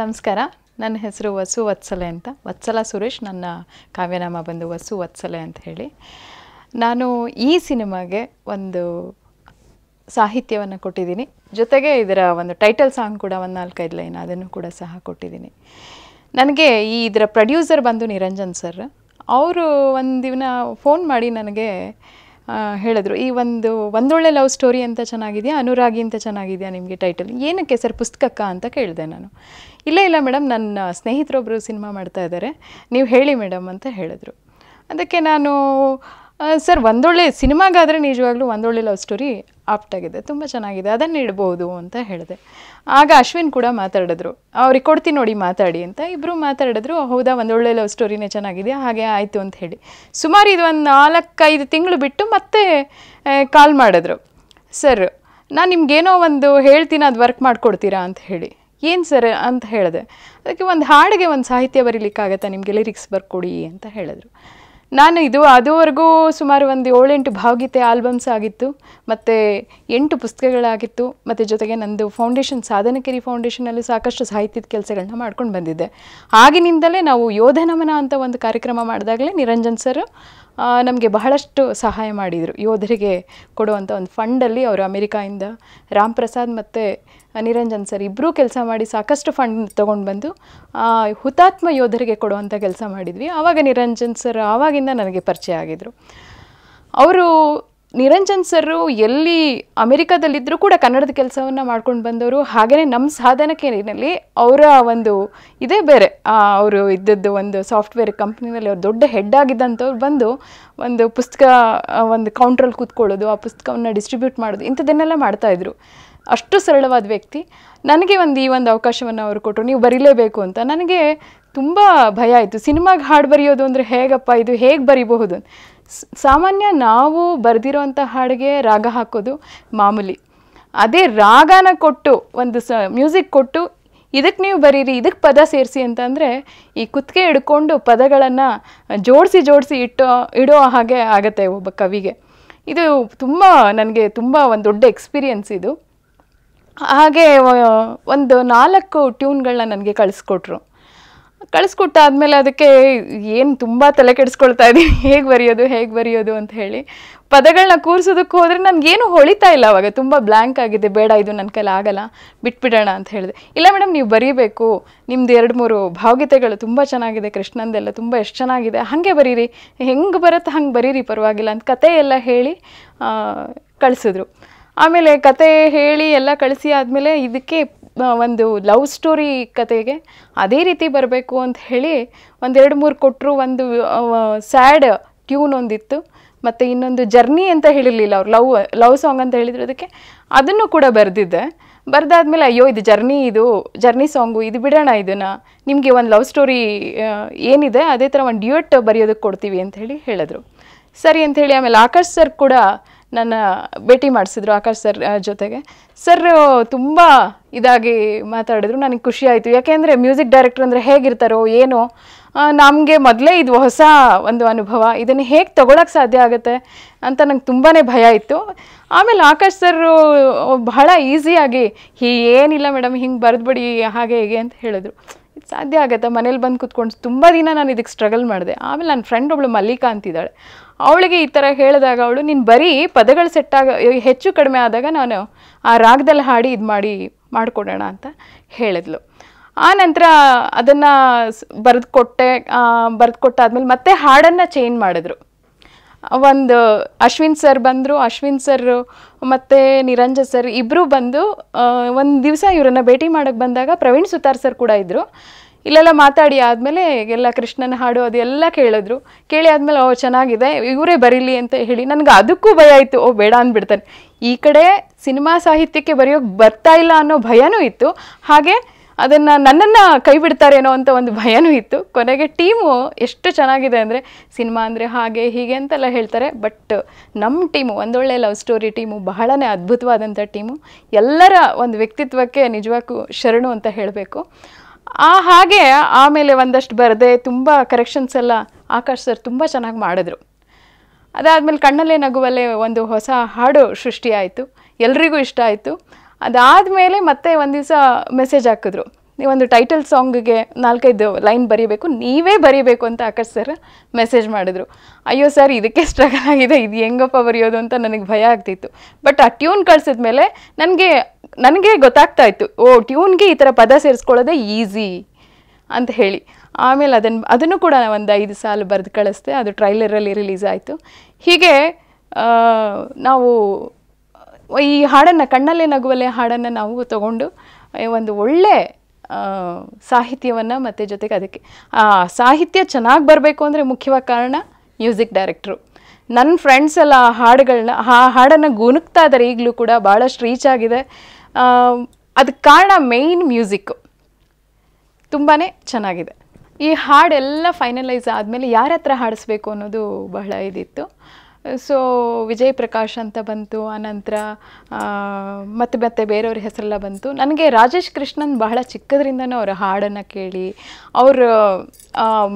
ನಮಸ್ಕಾರ ನನ್ನ ಹೆಸರು ವಸು ವತ್ಸಲೆ ಅಂತ ವತ್ಸಲ ಸುರೇಶ್ ನನ್ನ ಕಾವ್ಯನಾಮ ಬಂದು ವಸು ವತ್ಸಲೆ ಅಂತ ಹೇಳಿ ನಾನು ಈ ಸಿನಿಮಾಗೆ ಒಂದು ಸಾಹಿತ್ಯವನ್ನು ಕೊಟ್ಟಿದ್ದೀನಿ ಜೊತೆಗೆ ಇದರ ಒಂದು ಟೈಟಲ್ ಸಾಂಗ್ ಕೂಡ ಒಂದು ನಾಲ್ಕೈದು ಲೈನ್ ಅದನ್ನು ಕೂಡ ಸಹ ಕೊಟ್ಟಿದ್ದೀನಿ ನನಗೆ ಈ ಇದರ ಪ್ರೊಡ್ಯೂಸರ್ ಬಂದು ನಿರಂಜನ್ ಸರ್ ಅವರು ಒಂದು ದಿನ ಫೋನ್ ಮಾಡಿ ನನಗೆ ಹೇಳಿದ್ರು ಈ ಒಂದು ಒಂದೊಳ್ಳೆ ಲವ್ ಸ್ಟೋರಿ ಅಂತ ಚೆನ್ನಾಗಿದೆಯಾ ಅನುರಾಗಿ ಅಂತ ಚೆನ್ನಾಗಿದೆಯಾ ನಿಮಗೆ ಟೈಟಲ್ ಏನಕ್ಕೆ ಸರ್ ಪುಸ್ತಕಕ್ಕ ಅಂತ ಕೇಳಿದೆ ನಾನು ಇಲ್ಲ ಇಲ್ಲ ಮೇಡಮ್ ನನ್ನ ಸ್ನೇಹಿತರೊಬ್ಬರು ಸಿನಿಮಾ ಮಾಡ್ತಾ ಇದ್ದಾರೆ ನೀವು ಹೇಳಿ ಮೇಡಮ್ ಅಂತ ಹೇಳಿದ್ರು ಅದಕ್ಕೆ ನಾನು ಸರ್ ಒಂದೊಳ್ಳೆ ಸಿನಿಮಾಗಾದರೆ ನಿಜವಾಗ್ಲೂ ಒಂದೊಳ್ಳೆ ಲವ್ ಸ್ಟೋರಿ ಆಪ್ಟ್ ಆಗಿದೆ ತುಂಬ ಚೆನ್ನಾಗಿದೆ ಅದನ್ನು ಇಡ್ಬೋದು ಅಂತ ಹೇಳಿದೆ ಆಗ ಅಶ್ವಿನ್ ಕೂಡ ಮಾತಾಡಿದ್ರು ಅವ್ರಿಗೆ ಕೊಡ್ತೀನಿ ನೋಡಿ ಮಾತಾಡಿ ಅಂತ ಇಬ್ಬರು ಮಾತಾಡಿದ್ರು ಹೌದಾ ಒಂದೊಳ್ಳೆ ಲವ್ ಸ್ಟೋರಿನೇ ಚೆನ್ನಾಗಿದೆ ಹಾಗೆ ಆಯಿತು ಅಂತ ಹೇಳಿ ಸುಮಾರು ಇದು ಒಂದು ನಾಲ್ಕೈದು ತಿಂಗಳು ಬಿಟ್ಟು ಮತ್ತೆ ಕಾಲ್ ಮಾಡಿದ್ರು ಸರ್ ನಾನು ನಿಮ್ಗೇನೋ ಒಂದು ಹೇಳ್ತೀನಿ ಅದು ವರ್ಕ್ ಮಾಡಿಕೊಡ್ತೀರಾ ಅಂತ ಹೇಳಿ ಏನು ಸರ್ ಅಂತ ಹೇಳಿದೆ ಅದಕ್ಕೆ ಒಂದು ಹಾಡಿಗೆ ಒಂದು ಸಾಹಿತ್ಯ ಬರೀಲಿಕ್ಕಾಗತ್ತಾ ನಿಮಗೆ ಲಿರಿಕ್ಸ್ ಬರ್ಕೊಡಿ ಅಂತ ಹೇಳಿದ್ರು ನಾನು ಇದು ಅದುವರೆಗೂ ಸುಮಾರು ಒಂದು ಏಳೆಂಟು ಭಾವಗೀತೆ ಆಲ್ಬಮ್ಸ್ ಆಗಿತ್ತು ಮತ್ತು ಎಂಟು ಪುಸ್ತಕಗಳಾಗಿತ್ತು ಮತ್ತು ಜೊತೆಗೆ ನಂದು ಫೌಂಡೇಶನ್ ಸಾಧನಕೆರಿ ಫೌಂಡೇಶನಲ್ಲಿ ಸಾಕಷ್ಟು ಸಾಹಿತ್ಯದ ಕೆಲಸಗಳನ್ನ ಮಾಡ್ಕೊಂಡು ಬಂದಿದ್ದೆ ಆಗಿನಿಂದಲೇ ನಾವು ಯೋಧನಮನ ಅಂತ ಒಂದು ಕಾರ್ಯಕ್ರಮ ಮಾಡಿದಾಗಲೇ ನಿರಂಜನ್ ಸರ್ ನಮಗೆ ಬಹಳಷ್ಟು ಸಹಾಯ ಮಾಡಿದರು ಯೋಧರಿಗೆ ಕೊಡುವಂಥ ಒಂದು ಫಂಡಲ್ಲಿ ಅವರು ಅಮೆರಿಕಾಯಿಂದ ರಾಮ್ ಪ್ರಸಾದ್ ಮತ್ತು ನಿರಂಜನ್ ಸರ್ ಇಬ್ಬರೂ ಕೆಲಸ ಮಾಡಿ ಸಾಕಷ್ಟು ಫಂಡ್ ತೊಗೊಂಡು ಬಂದು ಹುತಾತ್ಮ ಯೋಧರಿಗೆ ಕೊಡುವಂಥ ಕೆಲಸ ಮಾಡಿದ್ವಿ ಆವಾಗ ನಿರಂಜನ್ ಸರ್ ಆವಾಗಿಂದ ನನಗೆ ಪರಿಚಯ ಆಗಿದ್ದರು ಅವರು ನಿರಂಜನ್ ಸರ್ ಎಲ್ಲಿ ಅಮೆರಿಕದಲ್ಲಿದ್ದರೂ ಕೂಡ ಕನ್ನಡದ ಕೆಲಸವನ್ನು ಮಾಡ್ಕೊಂಡು ಬಂದವರು ಹಾಗೆಯೇ ನಮ್ಮ ಸಾಧನಕೇರಿನಲ್ಲಿ ಅವರ ಒಂದು ಇದೇ ಬೇರೆ ಅವರು ಇದ್ದದ್ದು ಒಂದು ಸಾಫ್ಟ್ವೇರ್ ಕಂಪ್ನಿನಲ್ಲಿ ಅವ್ರು ದೊಡ್ಡ ಹೆಡ್ ಆಗಿದ್ದಂಥವ್ರು ಬಂದು ಒಂದು ಪುಸ್ತಕ ಒಂದು ಕೌಂಟ್ರಲ್ಲಿ ಕೂತ್ಕೊಳ್ಳೋದು ಆ ಪುಸ್ತಕವನ್ನು ಡಿಸ್ಟ್ರಿಬ್ಯೂಟ್ ಮಾಡೋದು ಇಂಥದ್ದನ್ನೆಲ್ಲ ಮಾಡ್ತಾಯಿದ್ರು ಅಷ್ಟು ಸರಳವಾದ ವ್ಯಕ್ತಿ ನನಗೆ ಒಂದು ಈ ಒಂದು ಅವಕಾಶವನ್ನು ಅವರು ಕೊಟ್ಟರು ನೀವು ಬರೀಲೇಬೇಕು ಅಂತ ನನಗೆ ತುಂಬ ಭಯ ಆಯಿತು ಸಿನಿಮಾಗೆ ಹಾಡು ಬರೆಯೋದು ಅಂದರೆ ಹೇಗಪ್ಪ ಇದು ಹೇಗೆ ಬರಿಬಹುದು ಸಾಮಾನ್ಯ ನಾವು ಬರೆದಿರೋವಂಥ ಹಾಡಿಗೆ ರಾಗ ಹಾಕೋದು ಮಾಮೂಲಿ ಅದೇ ರಾಗನ ಕೊಟ್ಟು ಒಂದು ಸ ಮ್ಯೂಸಿಕ್ ಕೊಟ್ಟು ಇದಕ್ಕೆ ನೀವು ಬರೀರಿ ಇದಕ್ಕೆ ಪದ ಸೇರಿಸಿ ಅಂತಂದರೆ ಈ ಕುತ್ತಿಗೆ ಹಿಡ್ಕೊಂಡು ಪದಗಳನ್ನು ಜೋಡಿಸಿ ಜೋಡಿಸಿ ಇಟ್ಟೋ ಇಡೋ ಹಾಗೆ ಆಗುತ್ತೆ ಒಬ್ಬ ಕವಿಗೆ ಇದು ತುಂಬ ನನಗೆ ತುಂಬ ಒಂದು ದೊಡ್ಡ ಎಕ್ಸ್ಪೀರಿಯನ್ಸ್ ಇದು ಹಾಗೆ ಒಂದು ನಾಲ್ಕು ಟ್ಯೂನ್ಗಳನ್ನ ನನಗೆ ಕಳಿಸ್ಕೊಟ್ರು ಕಳಿಸ್ಕೊಟ್ಟಾದಮೇಲೆ ಅದಕ್ಕೆ ಏನು ತುಂಬ ತಲೆ ಕೆಡಿಸ್ಕೊಳ್ತಾ ಇದ್ದೀನಿ ಹೇಗೆ ಬರೆಯೋದು ಹೇಗೆ ಬರೆಯೋದು ಅಂತ ಹೇಳಿ ಪದಗಳನ್ನ ಕೂರಿಸೋದಕ್ಕೆ ಹೋದರೆ ನನಗೇನು ಹೊಳಿತಾ ಇಲ್ಲ ಅವಾಗ ತುಂಬ ಬ್ಲ್ಯಾಂಕ್ ಆಗಿದೆ ಬೇಡ ಇದು ನನ್ನ ಕೈಲಿ ಆಗಲ್ಲ ಬಿಟ್ಬಿಡೋಣ ಅಂತ ಹೇಳಿದೆ ಇಲ್ಲ ಮೇಡಮ್ ನೀವು ಬರೀಬೇಕು ನಿಮ್ದು ಎರಡು ಮೂರು ಭಾವಗೀತೆಗಳು ತುಂಬ ಚೆನ್ನಾಗಿದೆ ಕೃಷ್ಣಂದೆಲ್ಲ ತುಂಬ ಎಷ್ಟು ಚೆನ್ನಾಗಿದೆ ಹಾಗೆ ಬರೀರಿ ಹೆಂಗೆ ಬರುತ್ತೆ ಹಂಗೆ ಬರೀರಿ ಪರವಾಗಿಲ್ಲ ಅಂತ ಕತೆ ಎಲ್ಲ ಹೇಳಿ ಕಳಿಸಿದ್ರು ಆಮೇಲೆ ಕತೆ ಹೇಳಿ ಎಲ್ಲ ಕಳಿಸಿ ಆದಮೇಲೆ ಇದಕ್ಕೆ ಒಂದು ಲವ್ ಸ್ಟೋರಿ ಕತೆಗೆ ಅದೇ ರೀತಿ ಬರಬೇಕು ಅಂತ ಹೇಳಿ ಒಂದೆರಡು ಮೂರು ಕೊಟ್ಟರು ಒಂದು ಸ್ಯಾಡ್ ಟ್ಯೂನ್ ಒಂದಿತ್ತು ಮತ್ತು ಇನ್ನೊಂದು ಜರ್ನಿ ಅಂತ ಹೇಳಿರಲಿಲ್ಲ ಅವ್ರು ಲವ್ ಲವ್ ಸಾಂಗ್ ಅಂತ ಹೇಳಿದ್ರು ಅದಕ್ಕೆ ಅದನ್ನು ಕೂಡ ಬರೆದಿದ್ದೆ ಬರೆದಾದ್ಮೇಲೆ ಅಯ್ಯೋ ಇದು ಜರ್ನಿ ಇದು ಜರ್ನಿ ಸಾಂಗು ಇದು ಬಿಡೋಣ ಇದನ್ನು ನಿಮಗೆ ಒಂದು ಲವ್ ಸ್ಟೋರಿ ಏನಿದೆ ಅದೇ ಥರ ಒಂದು ಡ್ಯೂಯೆಟ್ ಬರೆಯೋದಕ್ಕೆ ಕೊಡ್ತೀವಿ ಅಂತ ಹೇಳಿ ಹೇಳಿದ್ರು ಸರಿ ಅಂತ ಹೇಳಿ ಆಮೇಲೆ ಆಕಾಶ್ ಸರ್ ಕೂಡ ನನ್ನ ಭೇಟಿ ಮಾಡಿಸಿದ್ರು ಆಕಾಶ್ ಸರ್ ಜೊತೆಗೆ ಸರ್ ತುಂಬ ಇದಾಗಿ ಮಾತಾಡಿದ್ರು ನನಗೆ ಖುಷಿ ಯಾಕೆಂದರೆ ಮ್ಯೂಸಿಕ್ ಡೈರೆಕ್ಟರ್ ಅಂದರೆ ಹೇಗಿರ್ತಾರೋ ಏನೋ ನಮಗೆ ಮೊದಲೇ ಇದು ಹೊಸ ಒಂದು ಅನುಭವ ಇದನ್ನು ಹೇಗೆ ತಗೊಳಕ್ಕೆ ಸಾಧ್ಯ ಆಗುತ್ತೆ ಅಂತ ನಂಗೆ ತುಂಬಾ ಭಯ ಇತ್ತು ಆಮೇಲೆ ಆಕಾಶ್ ಸರ್ ಬಹಳ ಈಸಿಯಾಗಿ ಹೀ ಏನಿಲ್ಲ ಮೇಡಮ್ ಹಿಂಗೆ ಬರೆದ್ಬಿಡಿ ಹಾಗೆ ಹೀಗೆ ಅಂತ ಹೇಳಿದ್ರು ಸಾಧ್ಯ ಆಗುತ್ತೆ ಮನೇಲಿ ಬಂದು ಕೂತ್ಕೊಂಡು ತುಂಬ ದಿನ ನಾನು ಇದಕ್ಕೆ ಸ್ಟ್ರಗಲ್ ಮಾಡಿದೆ ಆಮೇಲೆ ನನ್ನ ಫ್ರೆಂಡ್ ಒಬ್ಬಳು ಮಲ್ಲಿಕಾ ಅಂತಿದ್ದಾಳೆ ಅವಳಿಗೆ ಈ ಥರ ಹೇಳಿದಾಗ ಅವಳು ನೀನು ಬರೀ ಪದಗಳು ಸೆಟ್ ಆಗ ಹೆಚ್ಚು ಕಡಿಮೆ ಆದಾಗ ನಾನು ಆ ರಾಗದಲ್ಲಿ ಹಾಡಿ ಇದು ಮಾಡಿ ಮಾಡಿಕೊಡೋಣ ಅಂತ ಹೇಳಿದ್ಲು ಆ ನಂತರ ಅದನ್ನು ಬರೆದು ಕೊಟ್ಟೆ ಬರೆದು ಕೊಟ್ಟಾದ್ಮೇಲೆ ಮತ್ತೆ ಹಾಡನ್ನು ಚೇಂಜ್ ಮಾಡಿದ್ರು ಒಂದು ಅಶ್ವಿನ್ ಸರ್ ಬಂದರು ಅಶ್ವಿನ್ ಸರ್ ಮತ್ತು ನಿರಂಜನ್ ಸರ್ ಇಬ್ಬರು ಬಂದು ಒಂದು ದಿವಸ ಇವರನ್ನು ಭೇಟಿ ಮಾಡೋಕ್ಕೆ ಬಂದಾಗ ಪ್ರವೀಣ್ ಸುತಾರ್ ಸರ್ ಕೂಡ ಇದ್ದರು ಇಲ್ಲೆಲ್ಲ ಮಾತಾಡಿ ಆದಮೇಲೆ ಎಲ್ಲ ಕೃಷ್ಣನ ಹಾಡು ಅದೆಲ್ಲ ಕೇಳಿದ್ರು ಕೇಳಿ ಆದಮೇಲೆ ಓ ಚೆನ್ನಾಗಿದೆ ಇವರೇ ಬರೀಲಿ ಅಂತ ಹೇಳಿ ನನಗೆ ಅದಕ್ಕೂ ಭಯ ಇತ್ತು ಓ ಬೇಡ ಅಂದ್ಬಿಡ್ತಾನೆ ಈ ಕಡೆ ಸಿನಿಮಾ ಸಾಹಿತ್ಯಕ್ಕೆ ಬರೆಯೋಕ್ಕೆ ಬರ್ತಾ ಇಲ್ಲ ಅನ್ನೋ ಭಯನೂ ಇತ್ತು ಹಾಗೆ ಅದನ್ನು ನನ್ನನ್ನು ಕೈ ಏನೋ ಅಂತ ಒಂದು ಭಯನೂ ಇತ್ತು ಕೊನೆಗೆ ಟೀಮು ಎಷ್ಟು ಚೆನ್ನಾಗಿದೆ ಅಂದರೆ ಸಿನಿಮಾ ಅಂದರೆ ಹಾಗೆ ಹೀಗೆ ಅಂತೆಲ್ಲ ಹೇಳ್ತಾರೆ ಬಟ್ ನಮ್ಮ ಟೀಮು ಒಂದೊಳ್ಳೆ ಲವ್ ಸ್ಟೋರಿ ಟೀಮು ಬಹಳನೇ ಅದ್ಭುತವಾದಂಥ ಟೀಮು ಎಲ್ಲರ ಒಂದು ವ್ಯಕ್ತಿತ್ವಕ್ಕೆ ನಿಜವಾಗೂ ಶರಣು ಅಂತ ಹೇಳಬೇಕು ಆ ಹಾಗೆ ಆಮೇಲೆ ಒಂದಷ್ಟು ಬರದೆ ತುಂಬ ಕರೆಕ್ಷನ್ಸ್ ಎಲ್ಲ ಆಕಾಶ್ ಸರ್ ತುಂಬ ಚೆನ್ನಾಗಿ ಮಾಡಿದ್ರು ಅದಾದಮೇಲೆ ಕಣ್ಣಲ್ಲೇ ನಗುವಲ್ಲೇ ಒಂದು ಹೊಸ ಹಾಡು ಸೃಷ್ಟಿಯಾಯಿತು ಎಲ್ರಿಗೂ ಇಷ್ಟ ಆಯಿತು ಅದಾದಮೇಲೆ ಮತ್ತೆ ಒಂದು ದಿವಸ ಮೆಸೇಜ್ ಹಾಕಿದ್ರು ನೀವೊಂದು ಟೈಟಲ್ ಸಾಂಗ್ಗೆ ನಾಲ್ಕೈದು ಲೈನ್ ಬರೀಬೇಕು ನೀವೇ ಬರೀಬೇಕು ಅಂತ ಆಕಾಶ್ ಸರ್ ಮೆಸೇಜ್ ಮಾಡಿದ್ರು ಅಯ್ಯೋ ಸರ್ ಇದಕ್ಕೆ ಸ್ಟ್ರಗಲ್ ಆಗಿದೆ ಇದು ಹೆಂಗಪ್ಪ ಬರೆಯೋದು ಅಂತ ನನಗೆ ಭಯ ಆಗ್ತಿತ್ತು ಬಟ್ ಆ ಟ್ಯೂನ್ ಕಳ್ಸಿದ ಮೇಲೆ ನನಗೆ ನನಗೆ ಗೊತ್ತಾಗ್ತಾ ಇತ್ತು ಓ ಟ್ಯೂನ್ಗೆ ಈ ಥರ ಪದ ಸೇರಿಸ್ಕೊಳ್ಳೋದೇ ಈಸಿ ಅಂತ ಹೇಳಿ ಆಮೇಲೆ ಅದನ್ನು ಅದನ್ನು ಕೂಡ ಒಂದು ಐದು ಸಾಲು ಬರೆದು ಕಳಿಸ್ದೆ ಅದು ಟ್ರೈಲರಲ್ಲಿ ರಿಲೀಸ್ ಆಯಿತು ಹೀಗೆ ನಾವು ಈ ಹಾಡನ್ನು ಕಣ್ಣಲ್ಲೇ ನಗುವಲ್ಲೇ ಹಾಡನ್ನು ನಾವು ತಗೊಂಡು ಒಂದು ಒಳ್ಳೆ ಸಾಹಿತ್ಯವನ್ನು ಮತ್ತು ಜೊತೆಗೆ ಅದಕ್ಕೆ ಆ ಸಾಹಿತ್ಯ ಚೆನ್ನಾಗಿ ಬರಬೇಕು ಅಂದರೆ ಮುಖ್ಯವಾದ ಕಾರಣ ಮ್ಯೂಸಿಕ್ ಡೈರೆಕ್ಟ್ರು ನನ್ನ ಫ್ರೆಂಡ್ಸ್ ಎಲ್ಲ ಆ ಹಾಡುಗಳನ್ನ ಆ ಹಾಡನ್ನು ಗುಣುಕ್ತಾ ಇದ್ದಾರೆ ಈಗಲೂ ಕೂಡ ಭಾಳಷ್ಟು ರೀಚ್ ಆಗಿದೆ ಅದಕ್ಕೆ ಕಾರಣ ಮೇಯ್ನ್ ಮ್ಯೂಸಿಕ್ಕು ತುಂಬಾ ಚೆನ್ನಾಗಿದೆ ಈ ಹಾಡೆಲ್ಲ ಫೈನಲೈಸ್ ಆದಮೇಲೆ ಯಾರ ಹತ್ರ ಹಾಡಿಸ್ಬೇಕು ಅನ್ನೋದು ಬಹಳ ಇದಿತ್ತು ಸೊ ವಿಜಯ್ ಪ್ರಕಾಶ್ ಅಂತ ಬಂತು ಆನಂತರ ಮತ್ತೆ ಮತ್ತೆ ಬೇರೆಯವ್ರ ಹೆಸರೆಲ್ಲ ಬಂತು ನನಗೆ ರಾಜೇಶ್ ಕೃಷ್ಣನ್ ಬಹಳ ಚಿಕ್ಕದ್ರಿಂದನೂ ಅವರ ಹಾಡನ್ನು ಕೇಳಿ ಅವ್ರ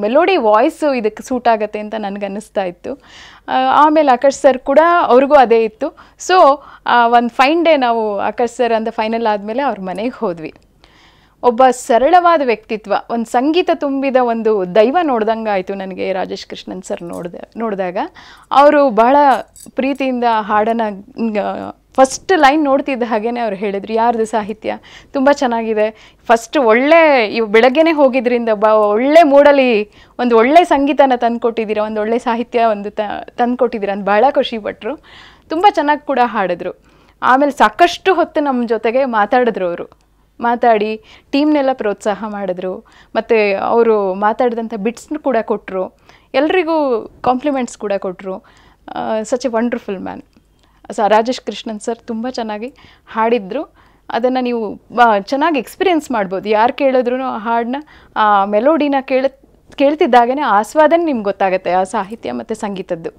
ಮೆಲೋಡಿ ವಾಯ್ಸು ಇದಕ್ಕೆ ಸೂಟ್ ಆಗುತ್ತೆ ಅಂತ ನನಗನ್ನಿಸ್ತಾ ಇತ್ತು ಆಮೇಲೆ ಆಕಾಶ್ ಸರ್ ಕೂಡ ಅವ್ರಿಗೂ ಅದೇ ಇತ್ತು ಸೊ ಒಂದು ಫೈನ್ ಡೇ ನಾವು ಆಕಾಶ್ ಸರ್ ಅಂತ ಫೈನಲ್ ಆದಮೇಲೆ ಅವ್ರ ಮನೆಗೆ ಹೋದ್ವಿ ಒಬ್ಬ ಸರಳವಾದ ವ್ಯಕ್ತಿತ್ವ ಒಂದು ಸಂಗೀತ ತುಂಬಿದ ಒಂದು ದೈವ ನೋಡ್ದಂಗೆ ಆಯಿತು ನನಗೆ ರಾಜೇಶ್ ಕೃಷ್ಣನ್ ಸರ್ ನೋಡಿದೆ ನೋಡಿದಾಗ ಅವರು ಬಹಳ ಪ್ರೀತಿಯಿಂದ ಹಾಡನ್ನು ಫಸ್ಟ್ ಲೈನ್ ನೋಡ್ತಿದ್ದ ಹಾಗೇ ಅವ್ರು ಹೇಳಿದ್ರು ಯಾರ್ದು ಸಾಹಿತ್ಯ ತುಂಬ ಚೆನ್ನಾಗಿದೆ ಫಸ್ಟ್ ಒಳ್ಳೆ ಇವು ಬೆಳಗ್ಗೆನೇ ಹೋಗಿದ್ರಿಂದ ಬ ಒಳ್ಳೆ ಮೂಡಲ್ಲಿ ಒಂದು ಒಳ್ಳೆ ಸಂಗೀತನ ತಂದುಕೊಟ್ಟಿದ್ದೀರ ಒಂದು ಒಳ್ಳೆ ಸಾಹಿತ್ಯ ಒಂದು ತ ತಂದುಕೊಟ್ಟಿದ್ದೀರ ಅಂತ ಭಾಳ ಖುಷಿಪಟ್ಟರು ತುಂಬ ಚೆನ್ನಾಗಿ ಕೂಡ ಹಾಡಿದ್ರು ಆಮೇಲೆ ಸಾಕಷ್ಟು ಹೊತ್ತು ನಮ್ಮ ಜೊತೆಗೆ ಮಾತಾಡಿದ್ರು ಅವರು ಮಾತಾಡಿ ಟೀಮ್ನೆಲ್ಲ ಪ್ರೋತ್ಸಾಹ ಮಾಡಿದ್ರು ಮತ್ತು ಅವರು ಮಾತಾಡಿದಂಥ ಬಿಟ್ಸ್ನು ಕೂಡ ಕೊಟ್ಟರು ಎಲ್ರಿಗೂ ಕಾಂಪ್ಲಿಮೆಂಟ್ಸ್ ಕೂಡ ಕೊಟ್ಟರು ಸಚ್ ಎ ವಂಡರ್ಫುಲ್ ಮ್ಯಾನ್ ಸ ರಾಜೇಶ್ ಕೃಷ್ಣನ್ ಸರ್ ತುಂಬ ಚೆನ್ನಾಗಿ ಹಾಡಿದ್ರು ಅದನ್ನು ನೀವು ಚೆನ್ನಾಗಿ ಎಕ್ಸ್ಪೀರಿಯೆನ್ಸ್ ಮಾಡ್ಬೋದು ಯಾರು ಕೇಳಿದ್ರು ಆ ಹಾಡನ್ನ ಆ ಮೆಲೋಡಿನ ಕೇಳ ಕೇಳ್ತಿದ್ದಾಗೇ ಆಸ್ವಾದನೆ ನಿಮ್ಗೆ ಗೊತ್ತಾಗುತ್ತೆ ಆ ಸಾಹಿತ್ಯ ಮತ್ತು ಸಂಗೀತದ್ದು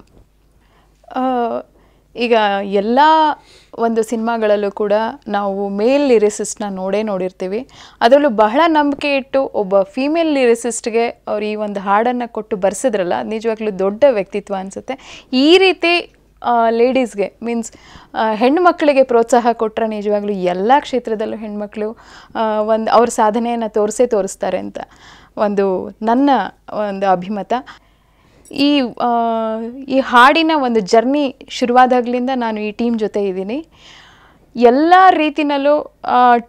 ಈಗ ಎಲ್ಲ ಒಂದು ಸಿನಿಮಾಗಳಲ್ಲೂ ಕೂಡ ನಾವು ಮೇಲ್ ಲಿರಿಸಿಸ್ಟ್ನ ನೋಡೇ ನೋಡಿರ್ತೀವಿ ಅದರಲ್ಲೂ ಬಹಳ ನಂಬಿಕೆ ಇಟ್ಟು ಒಬ್ಬ ಫೀಮೇಲ್ ಲಿರಿಸಿಸ್ಟ್ಗೆ ಅವ್ರು ಈ ಒಂದು ಹಾಡನ್ನು ಕೊಟ್ಟು ಬರ್ಸಿದ್ರಲ್ಲ ನಿಜವಾಗ್ಲೂ ದೊಡ್ಡ ವ್ಯಕ್ತಿತ್ವ ಅನಿಸುತ್ತೆ ಈ ರೀತಿ ಲೇಡೀಸ್ಗೆ ಮೀನ್ಸ್ ಹೆಣ್ಮಕ್ಳಿಗೆ ಪ್ರೋತ್ಸಾಹ ಕೊಟ್ಟರೆ ನಿಜವಾಗ್ಲೂ ಎಲ್ಲ ಕ್ಷೇತ್ರದಲ್ಲೂ ಹೆಣ್ಮಕ್ಳು ಒಂದು ಅವ್ರ ಸಾಧನೆಯನ್ನು ತೋರಿಸೇ ತೋರಿಸ್ತಾರೆ ಅಂತ ಒಂದು ನನ್ನ ಒಂದು ಅಭಿಮತ ಈ ಈ ಹಾಡಿನ ಒಂದು ಜರ್ನಿ ಶುರುವಾದಾಗ್ಲಿಂದ ನಾನು ಈ ಟೀಮ್ ಜೊತೆ ಇದ್ದೀನಿ ಎಲ್ಲ ರೀತಿನಲ್ಲೂ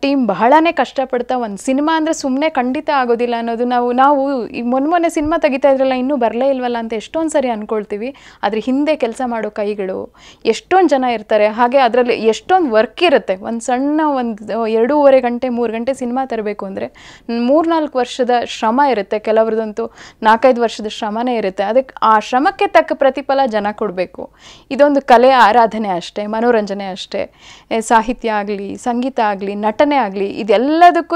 ಟೀಮ್ ಬಹಳನೇ ಕಷ್ಟಪಡ್ತಾ ಒಂದು ಸಿನಿಮಾ ಅಂದರೆ ಸುಮ್ಮನೆ ಖಂಡಿತ ಆಗೋದಿಲ್ಲ ಅನ್ನೋದು ನಾವು ನಾವು ಈಗ ಮೊನ್ನೆ ಮೊನ್ನೆ ಸಿನಿಮಾ ತೆಗಿತಾ ಇದ್ರಲ್ಲ ಇನ್ನೂ ಬರಲೇ ಇಲ್ವಲ್ಲ ಅಂತ ಎಷ್ಟೊಂದು ಸರಿ ಅಂದ್ಕೊಳ್ತೀವಿ ಆದರೆ ಹಿಂದೆ ಕೆಲಸ ಮಾಡೋ ಕೈಗಳು ಎಷ್ಟೊಂದು ಜನ ಇರ್ತಾರೆ ಹಾಗೆ ಅದರಲ್ಲಿ ಎಷ್ಟೊಂದು ವರ್ಕ್ ಇರುತ್ತೆ ಒಂದು ಸಣ್ಣ ಒಂದು ಎರಡೂವರೆ ಗಂಟೆ ಮೂರು ಗಂಟೆ ಸಿನಿಮಾ ತರಬೇಕು ಅಂದರೆ ನಾಲ್ಕು ವರ್ಷದ ಶ್ರಮ ಇರುತ್ತೆ ಕೆಲವ್ರದ್ದಂತೂ ನಾಲ್ಕೈದು ವರ್ಷದ ಶ್ರಮನೇ ಇರುತ್ತೆ ಅದಕ್ಕೆ ಆ ಶ್ರಮಕ್ಕೆ ತಕ್ಕ ಪ್ರತಿಫಲ ಜನ ಕೊಡಬೇಕು ಇದೊಂದು ಕಲೆ ಆರಾಧನೆ ಅಷ್ಟೇ ಮನೋರಂಜನೆ ಅಷ್ಟೇ ಸಾಹಿತ್ಯ ಆಗಲಿ ಸಂಗೀತ ಆಗಲಿ ನಟನೆ ಆಗಲಿ ಇದೆಲ್ಲದಕ್ಕೂ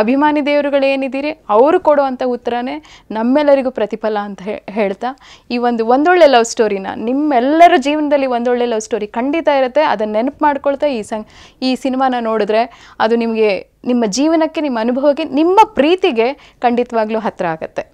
ಅಭಿಮಾನಿ ದೇವರುಗಳೇನಿದ್ದೀರಿ ಅವರು ಕೊಡುವಂಥ ಉತ್ತರನೇ ನಮ್ಮೆಲ್ಲರಿಗೂ ಪ್ರತಿಫಲ ಅಂತ ಹೇಳ್ತಾ ಈ ಒಂದು ಒಂದೊಳ್ಳೆ ಲವ್ ಸ್ಟೋರಿನ ನಿಮ್ಮೆಲ್ಲರ ಜೀವನದಲ್ಲಿ ಒಂದೊಳ್ಳೆ ಲವ್ ಸ್ಟೋರಿ ಖಂಡಿತ ಇರುತ್ತೆ ಅದನ್ನು ನೆನಪು ಮಾಡ್ಕೊಳ್ತಾ ಈ ಸಂ ಈ ಸಿನಿಮಾನ ನೋಡಿದ್ರೆ ಅದು ನಿಮಗೆ ನಿಮ್ಮ ಜೀವನಕ್ಕೆ ನಿಮ್ಮ ಅನುಭವಕ್ಕೆ ನಿಮ್ಮ ಪ್ರೀತಿಗೆ ಖಂಡಿತವಾಗ್ಲೂ ಹತ್ತಿರ ಆಗುತ್ತೆ